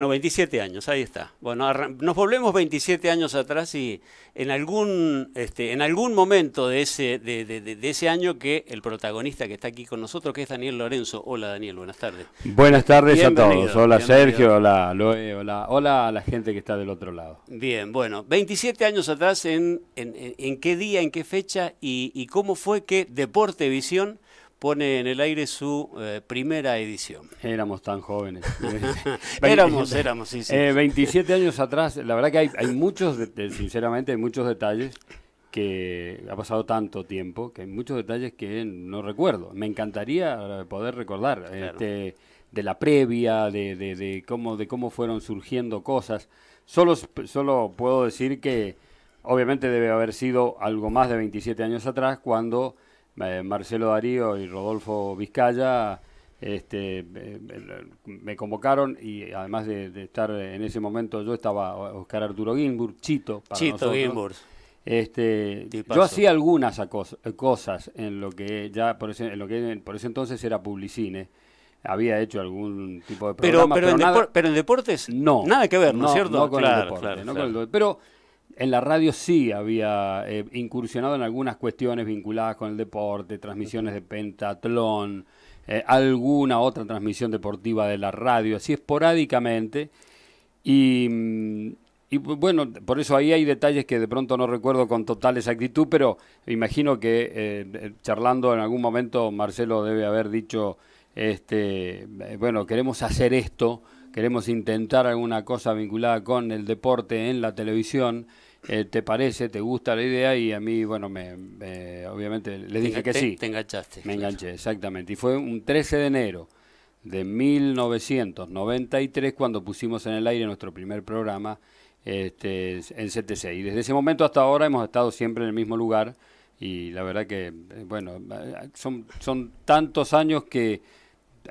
Bueno, 27 años, ahí está. Bueno, nos volvemos 27 años atrás y en algún, este, en algún momento de ese, de, ese año que el protagonista que está aquí con nosotros, que es Daniel Lorenzo. Hola Daniel, buenas tardes. Buenas tardes a todos. Hola Sergio, hola hola, a la gente que está del otro lado. Bien, bueno, 27 años atrás, ¿en, en, en qué día, en qué fecha y, y cómo fue que Deporte Visión pone en el aire su eh, primera edición. Éramos tan jóvenes. éramos, éramos, sí, sí. 27 eh, años atrás, la verdad que hay, hay muchos, sinceramente, hay muchos detalles que ha pasado tanto tiempo, que hay muchos detalles que no recuerdo. Me encantaría eh, poder recordar este, de la previa, de, cómo, de cómo fueron surgiendo cosas. Solo, solo puedo decir que obviamente debe haber sido algo más de 27 años atrás cuando eh, Marcelo Darío y Rodolfo Vizcaya este, eh, me convocaron y además de, estar en ese momento yo estaba Oscar Arturo Gimbur, Chito. Para Chito nosotros. Este, yo hacía algunas cosas en lo que ya por ese, en lo que por ese entonces era Publicine había hecho algún tipo de programa. Pero, en, deportes no. Nada que ver, ¿no, es cierto? No con el deporte, pero en la radio sí había eh, incursionado en algunas cuestiones vinculadas con el deporte, transmisiones de pentatlón, eh, alguna otra transmisión deportiva de la radio, así esporádicamente. Y, mm, bueno, por eso ahí hay detalles que de pronto no recuerdo con total exactitud, pero imagino que eh, charlando en algún momento Marcelo debe haber dicho, este, bueno, queremos hacer esto, queremos intentar alguna cosa vinculada con el deporte en la televisión. Eh, te parece, te gusta la idea y a mí, bueno, me, obviamente le dije que sí. Te enganchaste. Me enganché, exactamente. Y fue un 13 de enero de 1993 cuando pusimos en el aire nuestro primer programa este, en CTC. Y desde ese momento hasta ahora hemos estado siempre en el mismo lugar y la verdad que, eh, bueno, eh, son, son tantos años que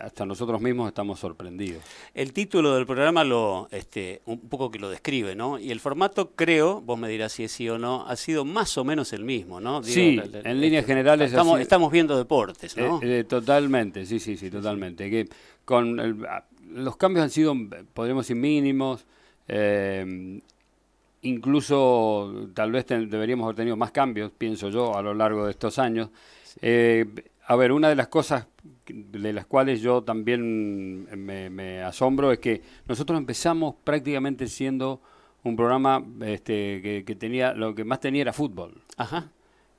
hasta nosotros mismos estamos sorprendidos. El título del programa lo este, un poco que lo describe, ¿no? Y el formato, creo, vos me dirás si es sí o no, ha sido más o menos el mismo, ¿no? sí, en líneas este, generales. Estamos, estamos, viendo deportes, ¿no? Eh, eh, totalmente, sí, sí, sí, totalmente. Que con ah, los cambios han sido, podríamos decir, mínimos. Eh, incluso tal vez deberíamos haber tenido más cambios, pienso yo, a lo largo de estos años. Eh, a ver, una de las cosas de las cuales yo también me, asombro es que nosotros empezamos prácticamente siendo un programa este, que, tenía lo que más tenía era fútbol. Ajá.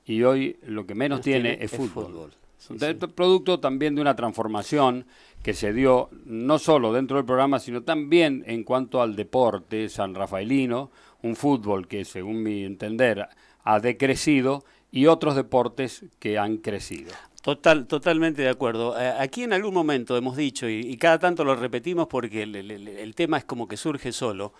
Y hoy lo que menos, tiene, es fútbol. Es Producto también de una transformación que se dio no solo dentro del programa, sino también en cuanto al deporte san Rafaelino, un fútbol que según mi entender ha decrecido y otros deportes que han crecido. Total, totalmente de acuerdo. Eh, aquí en algún momento hemos dicho, y, cada tanto lo repetimos porque el, tema es como que surge solo.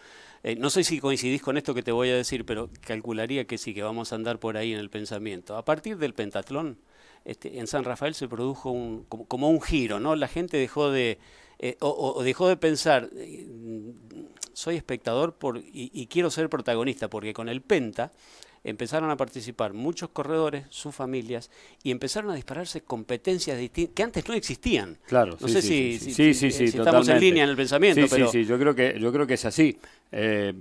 Eh, no sé si coincidís con esto que te voy a decir, pero calcularía que sí, que vamos a andar por ahí en el pensamiento. A partir del pentatlón, este, en San Rafael se produjo como, un giro, ¿no? La gente dejó de, eh, dejó de pensar, soy espectador por, y, y quiero ser protagonista, porque con el penta empezaron a participar muchos corredores, sus familias, y empezaron a dispararse competencias distintas que antes no existían. Claro, no sí, sí, si, sí, estamos en línea en el pensamiento. sí, sí, yo creo que, yo creo que es así. Eh,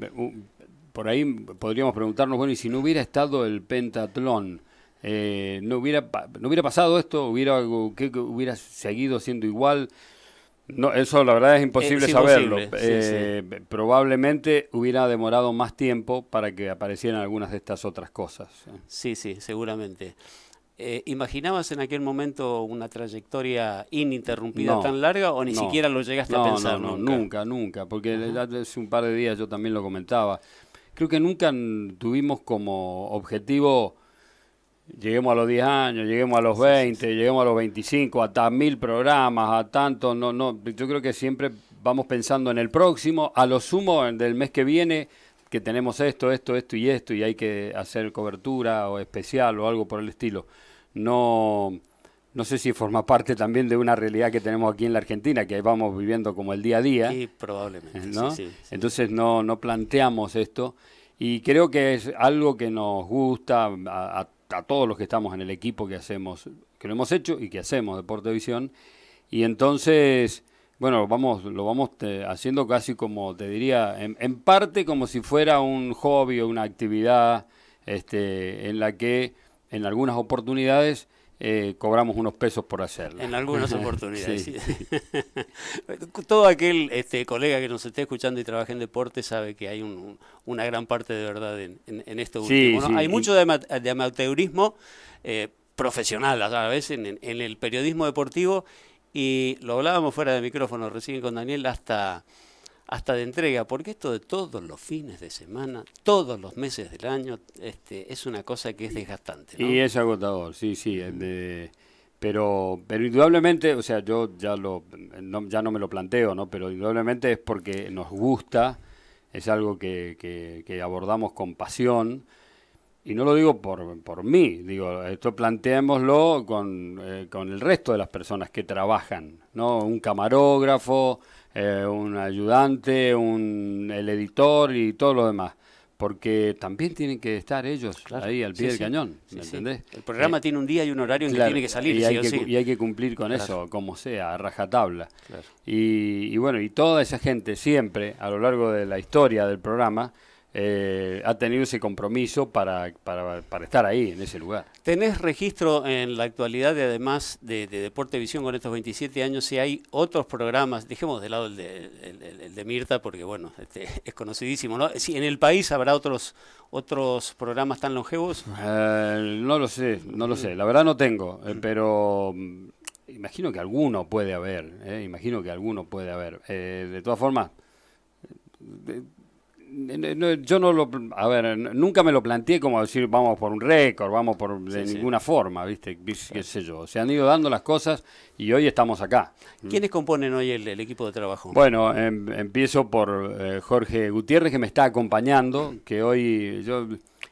por ahí podríamos preguntarnos, bueno, y si no hubiera estado el pentatlón, eh, no, hubiera, no hubiera pasado esto, hubiera, que, hubiera seguido siendo igual. No, eso la verdad es imposible saberlo. Eh, probablemente hubiera demorado más tiempo para que aparecieran algunas de estas otras cosas. ¿eh? Sí, sí, seguramente. Eh, ¿Imaginabas en aquel momento una trayectoria ininterrumpida tan larga o ni siquiera lo llegaste a pensar? No, nunca, nunca, nunca porque hace un par de días yo también lo comentaba. Creo que nunca tuvimos como objetivo Lleguemos a los 10 años, lleguemos a los 20, lleguemos a los 25, hasta mil programas, a tantos, no, no, yo creo que siempre vamos pensando en el próximo, a lo sumo del mes que viene, que tenemos esto, esto, esto y esto, y hay que hacer cobertura o especial o algo por el estilo. No, no sé si forma parte también de una realidad que tenemos aquí en la Argentina, que vamos viviendo como el día a día. Sí, probablemente. ¿eh? Entonces no, no planteamos esto. Y creo que es algo que nos gusta a, todos, a todos los que estamos en el equipo que hacemos, que lo hemos hecho y que hacemos Deporte Visión. Y entonces, bueno, vamos, lo vamos eh, haciendo casi como, te diría, en, parte como si fuera un hobby o una actividad este, en la que en algunas oportunidades eh, cobramos unos pesos por hacerlo. En algunas oportunidades, Todo aquel este, colega que nos esté escuchando y trabaja en deporte sabe que hay una gran parte de verdad en, en, esto último. hay mucho de, amateurismo eh, profesional a la vez en el periodismo deportivo y lo hablábamos fuera de micrófono recién con Daniel hasta hasta de entrega, porque esto de todos los fines de semana, todos los meses del año, este, es una cosa que es desgastante. Y es agotador, sí, sí. pero, pero indudablemente, o sea, yo ya, lo, no, ya no me lo planteo, ¿no? pero indudablemente es porque nos gusta, es algo que, que, abordamos con pasión. Y no lo digo por, por mí, digo, esto planteémoslo con, eh, con el resto de las personas que trabajan, ¿no? Un camarógrafo, eh, un ayudante, un, el editor y todo lo demás. Porque también tienen que estar ellos ahí al pie del cañón, ¿me El programa eh, tiene un día y un horario en que tiene que salir, y hay, que, cumplir con eso, como sea, a rajatabla. y bueno, y toda esa gente siempre, a lo largo de la historia del programa, eh, ha tenido ese compromiso para, para, estar ahí, en ese lugar. ¿Tenés registro en la actualidad, además de, Deporte Visión, con estos 27 años, si hay otros programas? Dejemos de lado el de, el, Mirta, porque bueno, este, es conocidísimo. Si en el país habrá otros, otros programas tan longevos. Eh, no lo sé, no lo sé. La verdad no tengo, eh, mm. pero mm, imagino que alguno puede haber, imagino que alguno puede haber. de todas formas, yo no lo. A ver, nunca me lo planteé como decir vamos por un récord, vamos por. de ninguna forma, ¿viste? Qué sé yo. Se han ido dando las cosas y hoy estamos acá. ¿Quiénes componen hoy el, equipo de trabajo? Bueno, em, empiezo por eh, Jorge Gutiérrez, que me está acompañando, que hoy yo.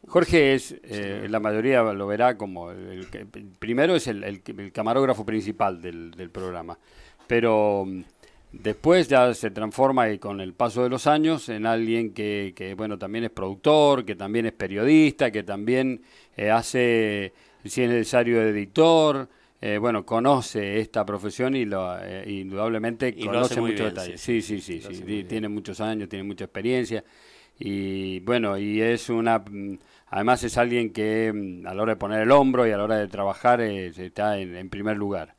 Jorge es, eh, la mayoría lo verá como, primero es el, camarógrafo principal del, del programa, pero Después ya se transforma y con el paso de los años en alguien que, bueno, también es productor, que también es periodista, que también eh, hace, si es necesario, editor. Eh, bueno, conoce esta profesión y lo, eh, indudablemente conoce muchos detalles. Sí, sí, sí, tiene muchos años, tiene mucha experiencia y bueno, y es una, además es alguien que mm, a la hora de poner el hombro y a la hora de trabajar está en, primer lugar.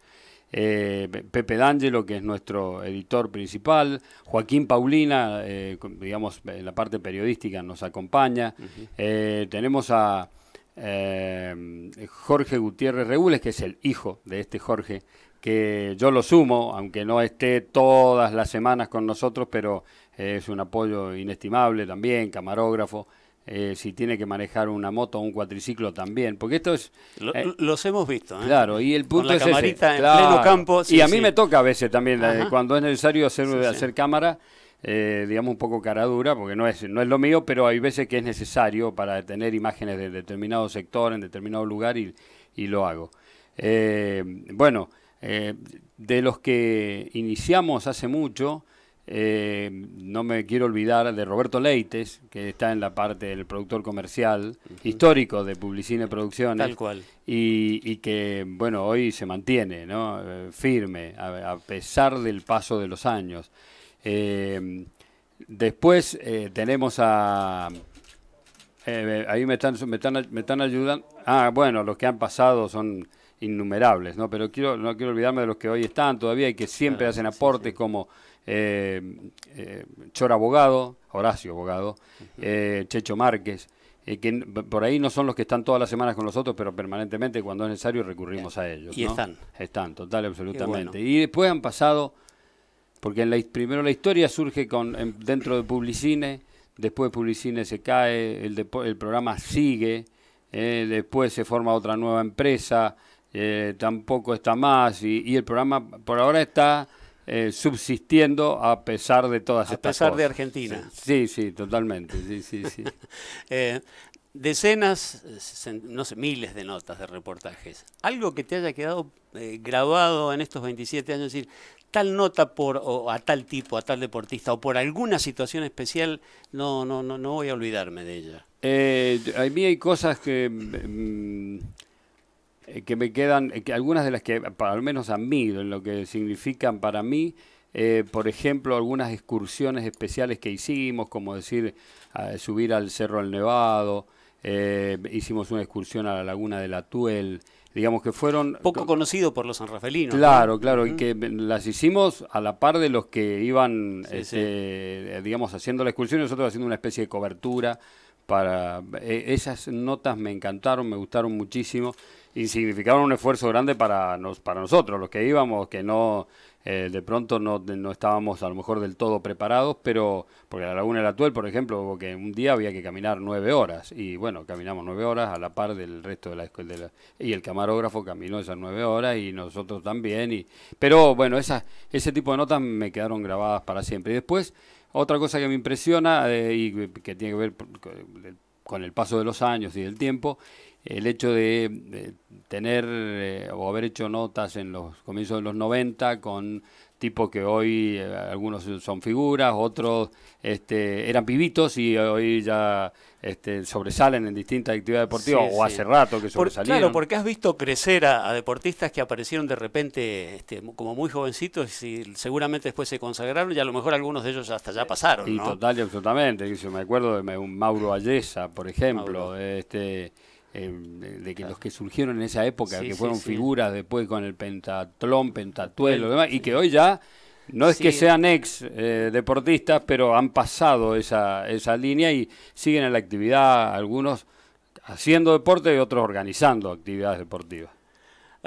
Eh, Pepe D'Angelo, que es nuestro editor principal, Joaquín Paulina, eh, digamos, en la parte periodística nos acompaña, eh, tenemos a Jorge Gutiérrez Regules, que es el hijo de este Jorge, que yo lo sumo, aunque no esté todas las semanas con nosotros, pero es un apoyo inestimable también, camarógrafo. Eh, si tiene que manejar una moto o un cuatriciclo también, porque esto es... Eh, los hemos visto. ¿eh? Claro, y el punto es en pleno y a mí me toca a veces también, eh, cuando es necesario hacer, hacer cámara, digamos un poco cara dura, porque no es, no es lo mío, pero hay veces que es necesario para tener imágenes de determinado sector, en determinado lugar, y, y lo hago. bueno, de los que iniciamos hace mucho, eh, no me quiero olvidar de Roberto Leites, que está en la parte del productor comercial histórico de Publicine Producciones. Tal cual. Y, que, bueno, hoy se mantiene, ¿no? Eh, firme, a, pesar del paso de los años. Eh, después tenemos a. ahí me están, me, están, me están ayudando. Ah, bueno, los que han pasado son innumerables, ¿no? Pero quiero, no quiero olvidarme de los que hoy están todavía y que siempre hacen aportes como eh, eh, Chor Abogado, Horacio Abogado, eh, Checho Márquez, eh, que por ahí no son los que están todas las semanas con nosotros, pero permanentemente cuando es necesario recurrimos a ellos. Y están. Están, total, absolutamente. Y después han pasado, porque en la, primero la historia surge con dentro de Publicine, después Publicine se cae, el programa sigue, después se forma otra nueva empresa, eh, tampoco está más y, el programa por ahora está eh, subsistiendo a pesar de todas a cosas. A pesar de Argentina. Sí, sí, totalmente. Sí, sí, sí. Eh, decenas, no sé, miles de notas de reportajes. Algo que te haya quedado grabado en estos 27 años, es decir, tal nota por o a tal tipo, a tal deportista o por alguna situación especial, no no no no voy a olvidarme de ella. a mí hay cosas que mm, eh, que me quedan, eh, algunas de las que, al menos a mí, en lo que significan para mí, eh, por ejemplo, algunas excursiones especiales que hicimos, como decir, subir al Cerro del Nevado, hicimos una excursión a la Laguna de la Tuel, digamos que fueron... Poco conocido por los San sanrafelinos. Claro, claro, y que las hicimos a la par de los que iban, este, digamos, haciendo la excursión, nosotros haciendo una especie de cobertura para... esas notas me encantaron, me gustaron muchísimo y significaron un esfuerzo grande para, nos, para nosotros, los que íbamos, que no eh, de pronto no, estábamos a lo mejor del todo preparados, pero porque la Laguna la Atuel, por ejemplo, que un día había que caminar nueve horas y bueno, caminamos nueve horas a la par del resto de la escuela y el camarógrafo caminó esas nueve horas y nosotros también. Y, pero bueno, esas, ese tipo de notas me quedaron grabadas para siempre. Y después, otra cosa que me impresiona eh, y que tiene que ver con el paso de los años y del tiempo el hecho de tener eh, o haber hecho notas en los comienzos de los 90 con tipos que hoy eh, algunos son figuras, otros este, eran pibitos y hoy ya este, sobresalen en distintas actividades deportivas o hace rato que sobresalieron. claro, porque has visto crecer a, deportistas que aparecieron de repente este, como muy jovencitos y seguramente después se consagraron y a lo mejor algunos de ellos hasta ya eh, pasaron. Y ¿no? total y absolutamente. Me acuerdo de un Mauro Ayesa, por ejemplo. Este, Em, de, que los que surgieron en esa época, que fueron figuras después con el pentatlón, pentatuelo, demás, y que hoy ya no es que sean ex eh, deportistas, pero han pasado esa, esa línea y siguen en la actividad, algunos haciendo deporte y otros organizando actividades deportivas.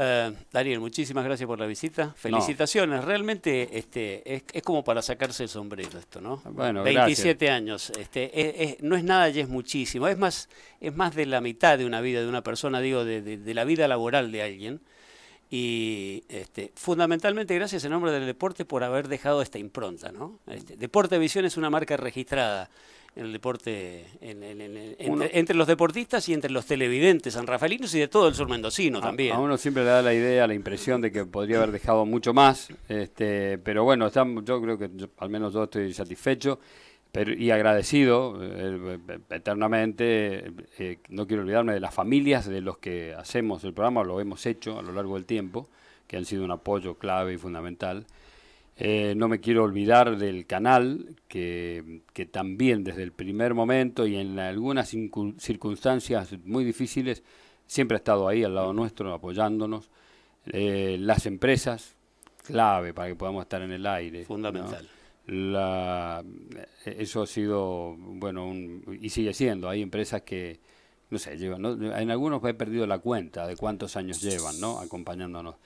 Eh, Daniel, muchísimas gracias por la visita. Felicitaciones. Realmente este, es, como para sacarse el sombrero esto, ¿no? Bueno, 27 años. Este, no es nada y es muchísimo. Es más, es más de la mitad de una vida de una persona, digo, de, la vida laboral de alguien. Y este, fundamentalmente gracias en nombre del deporte por haber dejado esta impronta, ¿no? Este, deporte Visión es una marca registrada en el deporte, entre, los deportistas y entre los televidentes rafalinos y de todo el sur mendocino también. A uno siempre le da la idea, la impresión de que podría haber dejado mucho más, este, pero bueno, yo creo que al menos yo estoy satisfecho y agradecido eh, eternamente. Eh, no quiero olvidarme de las familias de los que hacemos el programa, lo hemos hecho a lo largo del tiempo, que han sido un apoyo clave y fundamental. Eh, no me quiero olvidar del canal, que, también desde el primer momento y en algunas circunstancias muy difíciles, siempre ha estado ahí al lado nuestro, apoyándonos. Eh, las empresas, clave para que podamos estar en el aire. Fundamental. eso ha sido, bueno, y sigue siendo. Hay empresas que, no sé, llevan, en algunos he perdido la cuenta de cuántos años llevan, ¿no? Acompañándonos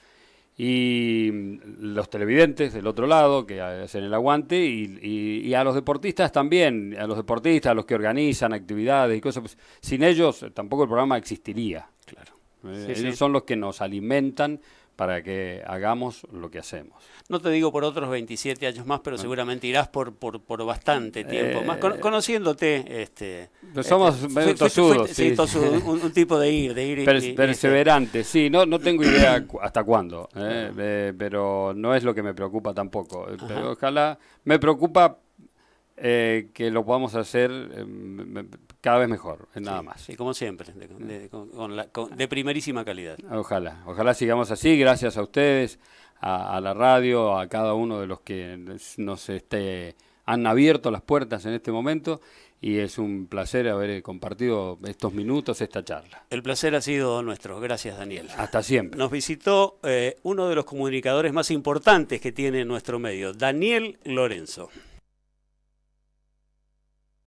y los televidentes del otro lado que hacen el aguante y, a los deportistas también, a los deportistas, a los que organizan actividades y cosas. Pues, sin ellos tampoco el programa existiría, claro. Eh, ellos son los que nos alimentan para que hagamos lo que hacemos. No te digo por otros 27 años más, pero ah. seguramente irás por, por, bastante tiempo más, eh. conociéndote. Este, somos un, tipo de ir, de ir. perseverante, este. sí, no, no tengo idea hasta cuándo, eh, pero no es lo que me preocupa tampoco. Eh, pero ojalá, me preocupa eh, que lo podamos hacer eh, cada vez mejor, eh, nada más. y como siempre, ah. de, primerísima calidad. Ojalá, ojalá sigamos así, gracias a ustedes, a, la radio, a cada uno de los que nos este, han abierto las puertas en este momento y es un placer haber compartido estos minutos, esta charla. El placer ha sido nuestro, gracias Daniel. Hasta siempre. Nos visitó uno de los comunicadores más importantes que tiene nuestro medio, Daniel Lorenzo.